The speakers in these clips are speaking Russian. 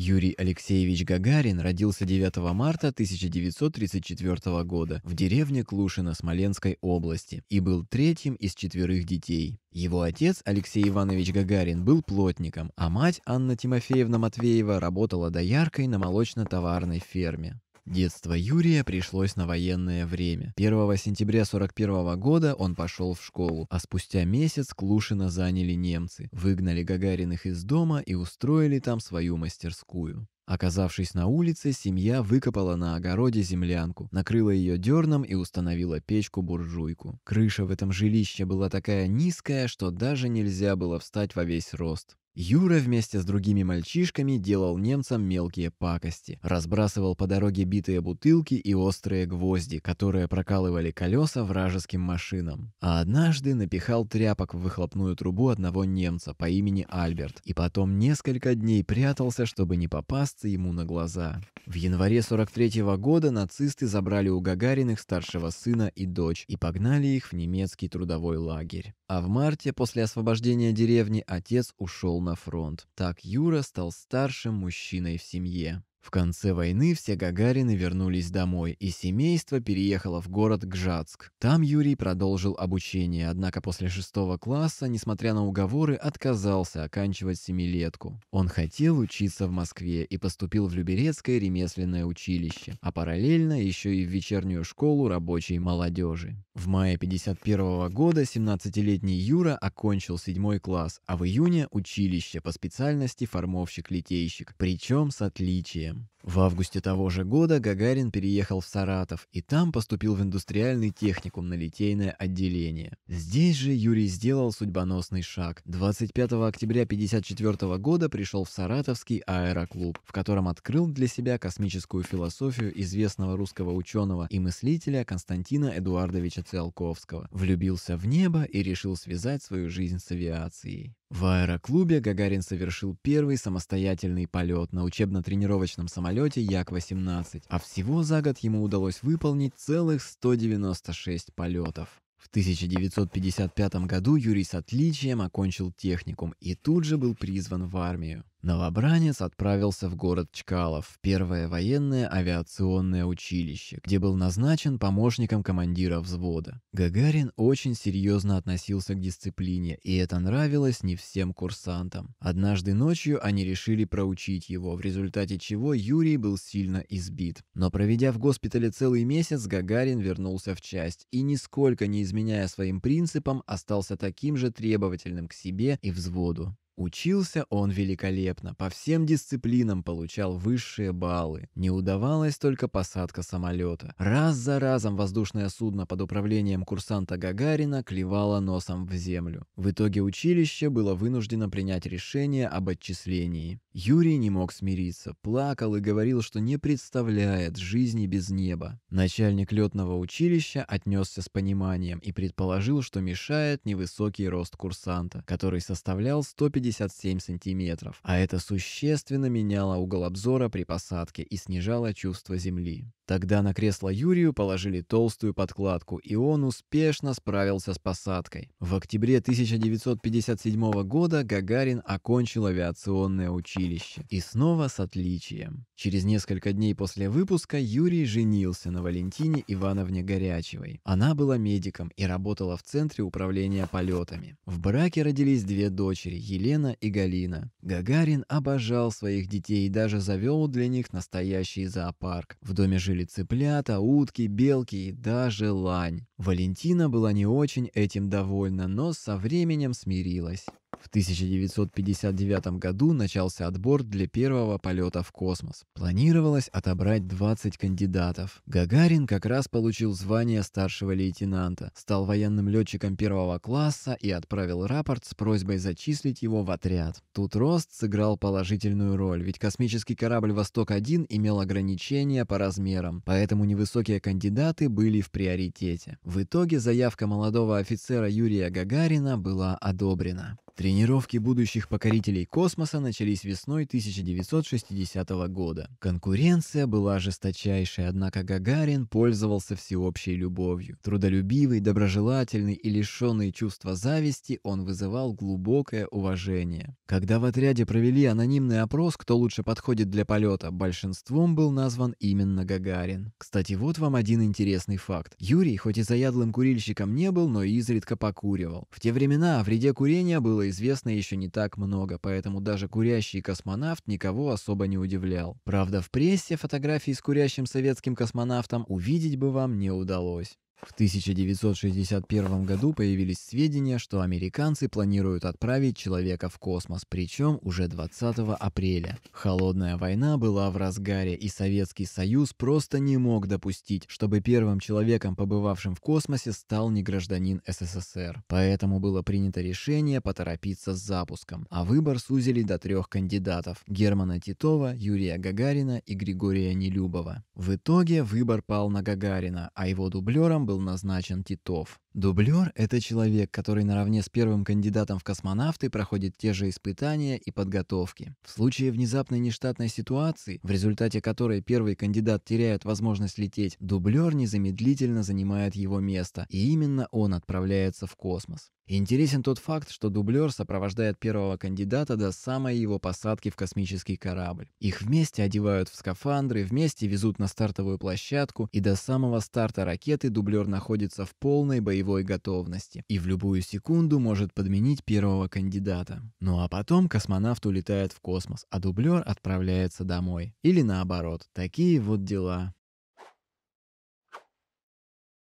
Юрий Алексеевич Гагарин родился 9 марта 1934 года в деревне Клушино Смоленской области и был третьим из четверых детей. Его отец Алексей Иванович Гагарин был плотником, а мать Анна Тимофеевна Матвеева работала дояркой на молочно-товарной ферме. Детство Юрия пришлось на военное время. 1 сентября 41 года он пошел в школу, а спустя месяц Клушина заняли немцы, выгнали Гагариных из дома и устроили там свою мастерскую. Оказавшись на улице, семья выкопала на огороде землянку, накрыла ее дерном и установила печку-буржуйку. Крыша в этом жилище была такая низкая, что даже нельзя было встать во весь рост. Юра вместе с другими мальчишками делал немцам мелкие пакости, разбрасывал по дороге битые бутылки и острые гвозди, которые прокалывали колеса вражеским машинам. А однажды напихал тряпок в выхлопную трубу одного немца по имени Альберт, и потом несколько дней прятался, чтобы не попасться ему на глаза. В январе 43 -го года нацисты забрали у Гагариных старшего сына и дочь и погнали их в немецкий трудовой лагерь. А в марте после освобождения деревни отец ушел на фронт. Так Юра стал старшим мужчиной в семье. В конце войны все Гагарины вернулись домой, и семейство переехало в город Гжатск. Там Юрий продолжил обучение, однако после шестого класса, несмотря на уговоры, отказался оканчивать семилетку. Он хотел учиться в Москве и поступил в Люберецкое ремесленное училище, а параллельно еще и в вечернюю школу рабочей молодежи. В мае 51 -го года 17-летний Юра окончил седьмой класс, а в июне – училище по специальности формовщик-литейщик, причем с отличием. him. В августе того же года Гагарин переехал в Саратов и там поступил в индустриальный техникум на литейное отделение. Здесь же Юрий сделал судьбоносный шаг. 25 октября 1954 года пришел в Саратовский аэроклуб, в котором открыл для себя космическую философию известного русского ученого и мыслителя Константина Эдуардовича Циолковского. Влюбился в небо и решил связать свою жизнь с авиацией. В аэроклубе Гагарин совершил первый самостоятельный полет на учебно-тренировочном самолете самолете Як-18, а всего за год ему удалось выполнить целых 196 полетов. В 1955 году Юрий с отличием окончил техникум и тут же был призван в армию. Новобранец отправился в город Чкалов, в первое военное авиационное училище, где был назначен помощником командира взвода. Гагарин очень серьезно относился к дисциплине, и это нравилось не всем курсантам. Однажды ночью они решили проучить его, в результате чего Юрий был сильно избит. Но проведя в госпитале целый месяц, Гагарин вернулся в часть и, нисколько не изменяя своим принципам, остался таким же требовательным к себе и взводу. Учился он великолепно, по всем дисциплинам получал высшие баллы. Не удавалась только посадка самолета. Раз за разом воздушное судно под управлением курсанта Гагарина клевало носом в землю. В итоге училище было вынуждено принять решение об отчислении. Юрий не мог смириться, плакал и говорил, что не представляет жизни без неба. Начальник летного училища отнесся с пониманием и предположил, что мешает невысокий рост курсанта, который составлял 157 сантиметров, а это существенно меняло угол обзора при посадке и снижало чувство земли. Тогда на кресло Юрию положили толстую подкладку, и он успешно справился с посадкой. В октябре 1957 года Гагарин окончил авиационное училище. И снова с отличием. Через несколько дней после выпуска Юрий женился на Валентине Ивановне Горячевой. Она была медиком и работала в Центре управления полетами. В браке родились две дочери, Елена и Галина. Гагарин обожал своих детей и даже завел для них настоящий зоопарк. В доме жили были цыплята, утки, белки и даже лань. Валентина была не очень этим довольна, но со временем смирилась. В 1959 году начался отбор для первого полета в космос. Планировалось отобрать 20 кандидатов. Гагарин как раз получил звание старшего лейтенанта, стал военным летчиком первого класса и отправил рапорт с просьбой зачислить его в отряд. Тут рост сыграл положительную роль, ведь космический корабль «Восток-1» имел ограничения по размерам, поэтому невысокие кандидаты были в приоритете. В итоге заявка молодого офицера Юрия Гагарина была одобрена. Тренировки будущих покорителей космоса начались весной 1960 года. Конкуренция была жесточайшей, однако Гагарин пользовался всеобщей любовью. Трудолюбивый, доброжелательный и лишенный чувства зависти, он вызывал глубокое уважение. Когда в отряде провели анонимный опрос, кто лучше подходит для полета, большинством был назван именно Гагарин. Кстати, вот вам один интересный факт. Юрий, хоть и заядлым курильщиком не был, но изредка покуривал. В те времена о вреде курения было известно еще не так много, поэтому даже курящий космонавт никого особо не удивлял. Правда, в прессе фотографии с курящим советским космонавтом увидеть бы вам не удалось. В 1961 году появились сведения, что американцы планируют отправить человека в космос, причем уже 20 апреля. Холодная война была в разгаре, и Советский Союз просто не мог допустить, чтобы первым человеком, побывавшим в космосе, стал не гражданин СССР. Поэтому было принято решение поторопиться с запуском, а выбор сузили до трех кандидатов – Германа Титова, Юрия Гагарина и Григория Нелюбова. В итоге выбор пал на Гагарина, а его дублером был назначен Титов. Дублер — это человек, который наравне с первым кандидатом в космонавты проходит те же испытания и подготовки. В случае внезапной нештатной ситуации, в результате которой первый кандидат теряет возможность лететь, дублер незамедлительно занимает его место, и именно он отправляется в космос. Интересен тот факт, что дублер сопровождает первого кандидата до самой его посадки в космический корабль. Их вместе одевают в скафандры, вместе везут на стартовую площадку, и до самого старта ракеты дублер находится в полной боевой готовности и в любую секунду может подменить первого кандидата. Ну а потом космонавт улетает в космос, а дублер отправляется домой. Или наоборот. Такие вот дела.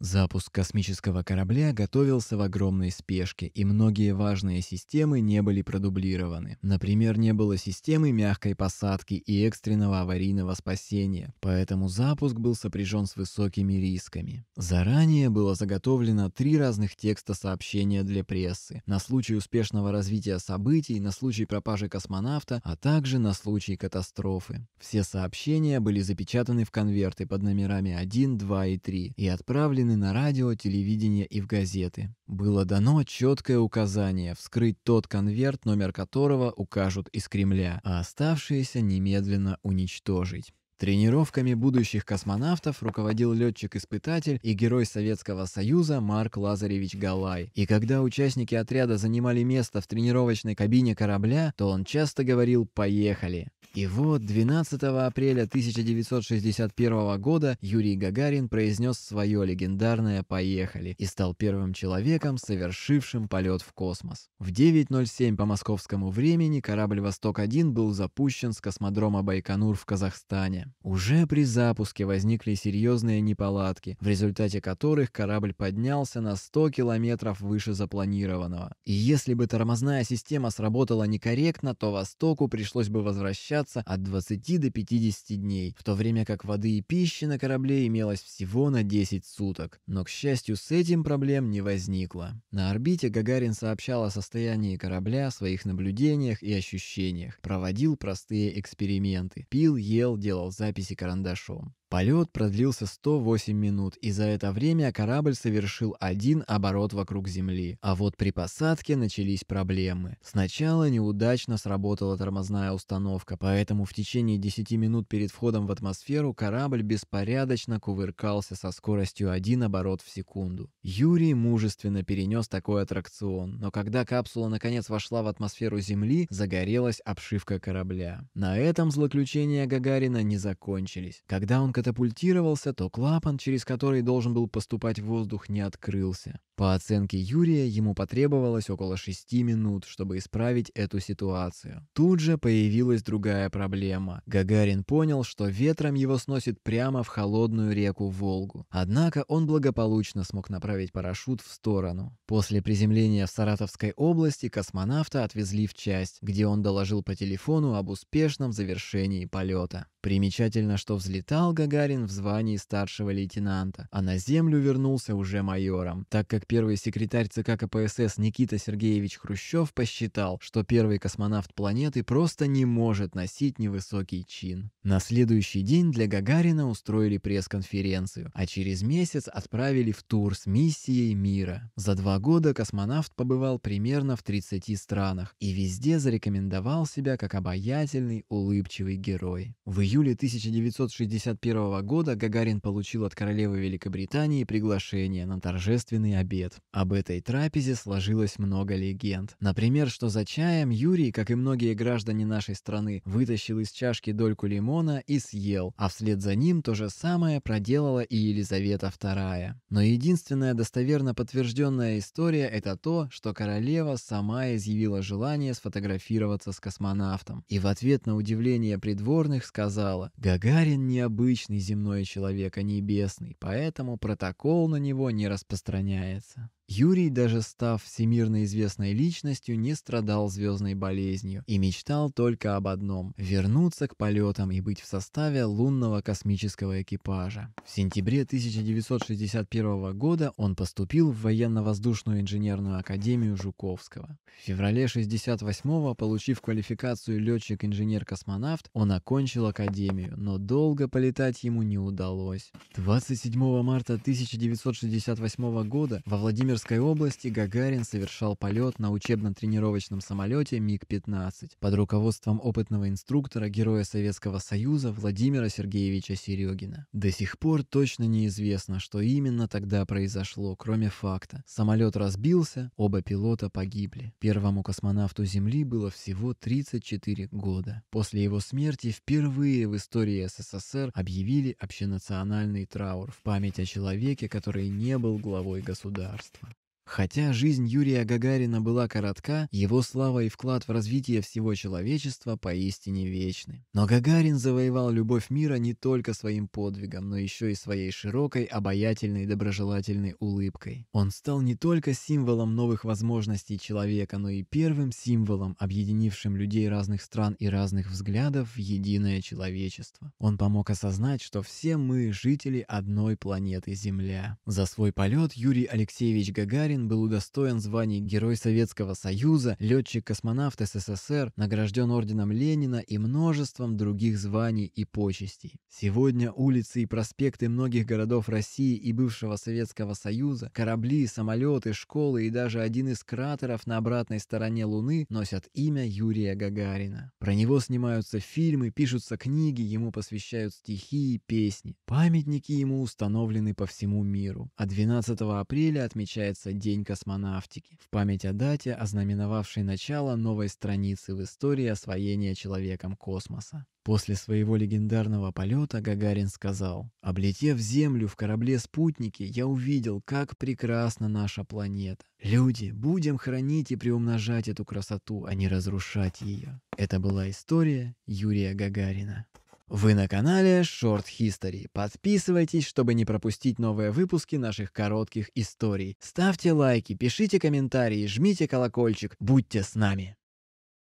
Запуск космического корабля готовился в огромной спешке, и многие важные системы не были продублированы. Например, не было системы мягкой посадки и экстренного аварийного спасения, поэтому запуск был сопряжен с высокими рисками. Заранее было заготовлено три разных текста сообщения для прессы на случай успешного развития событий, на случай пропажи космонавта, а также на случай катастрофы. Все сообщения были запечатаны в конверты под номерами 1, 2 и 3 и отправлены объявлены на радио, телевидение и в газеты. Было дано четкое указание вскрыть тот конверт, номер которого укажут из Кремля, а оставшиеся немедленно уничтожить. Тренировками будущих космонавтов руководил летчик-испытатель и герой Советского Союза Марк Лазаревич Галай. И когда участники отряда занимали место в тренировочной кабине корабля, то он часто говорил «поехали». И вот 12 апреля 1961 года Юрий Гагарин произнес свое легендарное «Поехали» и стал первым человеком, совершившим полет в космос. В 9.07 по московскому времени корабль «Восток-1» был запущен с космодрома Байконур в Казахстане. Уже при запуске возникли серьезные неполадки, в результате которых корабль поднялся на 100 километров выше запланированного. И если бы тормозная система сработала некорректно, то Востоку пришлось бы возвращаться от 20 до 50 дней, в то время как воды и пищи на корабле имелось всего на 10 суток. Но, к счастью, с этим проблем не возникло. На орбите Гагарин сообщал о состоянии корабля, своих наблюдениях и ощущениях, проводил простые эксперименты, пил, ел, делал записи карандашом. Полет продлился 108 минут, и за это время корабль совершил один оборот вокруг Земли. А вот при посадке начались проблемы. Сначала неудачно сработала тормозная установка, поэтому в течение 10 минут перед входом в атмосферу корабль беспорядочно кувыркался со скоростью 1 оборот в секунду. Юрий мужественно перенес такой аттракцион, но когда капсула наконец вошла в атмосферу Земли, загорелась обшивка корабля. На этом злоключения Гагарина не закончились. Когда он катапультировался, то клапан, через который должен был поступать воздух, не открылся. По оценке Юрия, ему потребовалось около 6 минут, чтобы исправить эту ситуацию. Тут же появилась другая проблема. Гагарин понял, что ветром его сносит прямо в холодную реку Волгу. Однако он благополучно смог направить парашют в сторону. После приземления в Саратовской области космонавта отвезли в часть, где он доложил по телефону об успешном завершении полета. Примечательно, что взлетал Гагарин Гагарин в звании старшего лейтенанта, а на землю вернулся уже майором, так как первый секретарь ЦК КПСС Никита Сергеевич Хрущев посчитал, что первый космонавт планеты просто не может носить невысокий чин. На следующий день для Гагарина устроили пресс-конференцию, а через месяц отправили в тур с миссией мира. За два года космонавт побывал примерно в 30 странах и везде зарекомендовал себя как обаятельный, улыбчивый герой. В июле 1961 1941 года Гагарин получил от королевы Великобритании приглашение на торжественный обед. Об этой трапезе сложилось много легенд. Например, что за чаем Юрий, как и многие граждане нашей страны, вытащил из чашки дольку лимона и съел, а вслед за ним то же самое проделала и Елизавета II. Но единственная достоверно подтвержденная история – это то, что королева сама изъявила желание сфотографироваться с космонавтом. И в ответ на удивление придворных сказала «Гагарин необычный, обычный земной человек, а небесный, поэтому протокол на него не распространяется. Юрий, даже став всемирно известной личностью, не страдал звездной болезнью и мечтал только об одном – вернуться к полетам и быть в составе лунного космического экипажа. В сентябре 1961 года он поступил в военно-воздушную инженерную академию Жуковского. В феврале 1968 получив квалификацию летчик-инженер-космонавт, он окончил академию, но долго полетать ему не удалось. 27 марта 1968 года во Владимир Питерской области Гагарин совершал полет на учебно-тренировочном самолете МиГ-15 под руководством опытного инструктора Героя Советского Союза Владимира Сергеевича Серегина. До сих пор точно неизвестно, что именно тогда произошло, кроме факта. Самолет разбился, оба пилота погибли. Первому космонавту Земли было всего 34 года. После его смерти впервые в истории СССР объявили общенациональный траур в память о человеке, который не был главой государства. Хотя жизнь Юрия Гагарина была коротка, его слава и вклад в развитие всего человечества поистине вечны. Но Гагарин завоевал любовь мира не только своим подвигом, но еще и своей широкой, обаятельной, доброжелательной улыбкой. Он стал не только символом новых возможностей человека, но и первым символом, объединившим людей разных стран и разных взглядов в единое человечество. Он помог осознать, что все мы жители одной планеты Земля. За свой полет Юрий Алексеевич Гагарин Гагарин был удостоен званий Герой Советского Союза, летчик-космонавт СССР, награжден орденом Ленина и множеством других званий и почестей. Сегодня улицы и проспекты многих городов России и бывшего Советского Союза, корабли, самолеты, школы и даже один из кратеров на обратной стороне Луны носят имя Юрия Гагарина. Про него снимаются фильмы, пишутся книги, ему посвящают стихи и песни. Памятники ему установлены по всему миру. А 12 апреля отмечается День День космонавтики, в память о дате, ознаменовавшей начало новой страницы в истории освоения человеком космоса. После своего легендарного полета Гагарин сказал, «Облетев Землю в корабле-спутнике, я увидел, как прекрасна наша планета. Люди, будем хранить и приумножать эту красоту, а не разрушать ее». Это была история Юрия Гагарина. Вы на канале Short History. Подписывайтесь, чтобы не пропустить новые выпуски наших коротких историй. Ставьте лайки, пишите комментарии, жмите колокольчик. Будьте с нами.